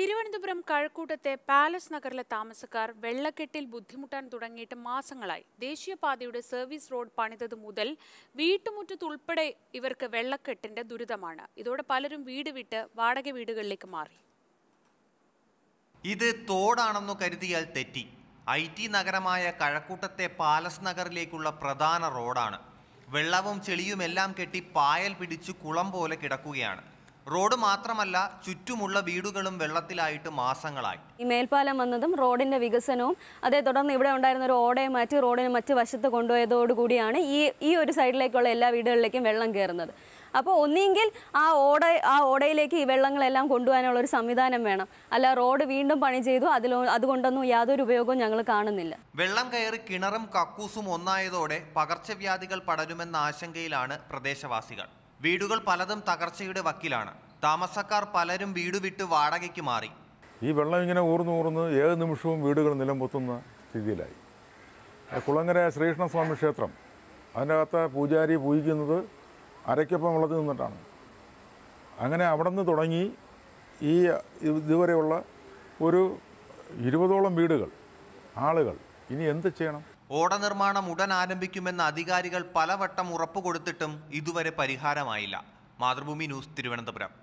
Thiruvananthapuram കഴക്കൂട്ടത്തെ palace നഗറിലെ താമസക്കാർ വെള്ളക്കെട്ടിൽ ബുദ്ധിമുട്ടാൻ തുടങ്ങിയിട്ട് മാസങ്ങളായി ദേശീയപാതയുടെ സർവീസ് റോഡ് പണിതത് മുതൽ വീട്ടുമുറ്റത്തുൾപ്പെടെ ഇവർക്ക് വെള്ളക്കെട്ടിന്റെ ദുരിതമാണ് ഇതോടെ പലരും വീട് വിട്ട് വാടക വീടുകളിലേക്ക് മാറി ഇത് തോടാണെന്നു കരുതിയാൽ തെറ്റി ഐ ടി നഗരമായ കഴക്കൂട്ടത്തെ പാലസ് നഗറിലേക്കുള്ള പ്രധാന റോഡാണ് വെള്ളവും ചെളിയുമെല്ലാം കെട്ടി പായൽ പിടിച്ചു കുളം പോലെ കിടക്കുകയാണ് റോഡ് മാത്രമല്ല ചുറ്റുമുള്ള വീടുകളും വെള്ളത്തിലായിട്ട് മാസങ്ങളായി ഈ മേൽപ്പാലം വന്നതും റോഡിന്റെ വികസനവും അതേ തുടർന്ന് ഇവിടെ ഉണ്ടായിരുന്ന ഒരു ഓടയെ മാറ്റി റോഡിന് മറ്റു വശത്ത് കൊണ്ടുപോയതോടുകൂടിയാണ് ഈ ഈ ഒരു സൈഡിലേക്കുള്ള എല്ലാ വീടുകളിലേക്കും വെള്ളം കയറുന്നത് അപ്പോൾ ഒന്നെങ്കിൽ ആ ഓട ആ ഓടയിലേക്ക് ഈ വെള്ളങ്ങളെല്ലാം കൊണ്ടുപോകാനുള്ള ഒരു സംവിധാനം വേണം അല്ല റോഡ് വീണ്ടും പണി ചെയ്തു അതിൽ അതുകൊണ്ടൊന്നും യാതൊരു ഉപയോഗവും ഞങ്ങൾ കാണുന്നില്ല വെള്ളം കയറി കിണറും കക്കൂസും ഒന്നായതോടെ പകർച്ചവ്യാധികൾ പടരുമെന്ന ആശങ്കയിലാണ് പ്രദേശവാസികൾ വീടുകൾ പലതും തകർച്ചയുടെ വക്കിലാണ് താമസക്കാർ പലരും വീട് വിട്ട് വാടകയ്ക്ക് മാറി ഈ വെള്ളം ഇങ്ങനെ ഊർന്നു ഊർന്ന് ഏത് നിമിഷവും വീടുകൾ നിലം പൊത്തുന്ന സ്ഥിതിയിലായി കുളങ്ങര ശ്രീകൃഷ്ണസ്വാമി ക്ഷേത്രം അകത്ത് പൂജാരി പൂജിക്കുന്നത് അരയ്ക്കൊപ്പം വെള്ളത്തിൽ നിന്നിട്ടാണ് അങ്ങനെ അവിടെ നിന്ന് തുടങ്ങി ഈ ഇതുവരെയുള്ള ഒരു ഇരുപതോളം വീടുകൾ ആളുകൾ ഇനി എന്ത് ചെയ്യണം ഓട നിർമ്മാണം ഉടൻ ആരംഭിക്കുമെന്ന് അധികാരികൾ പലവട്ടം ഉറപ്പുകൊടുത്തിട്ടും ഇതുവരെ പരിഹാരമായില്ല മാതൃഭൂമി ന്യൂസ് തിരുവനന്തപുരം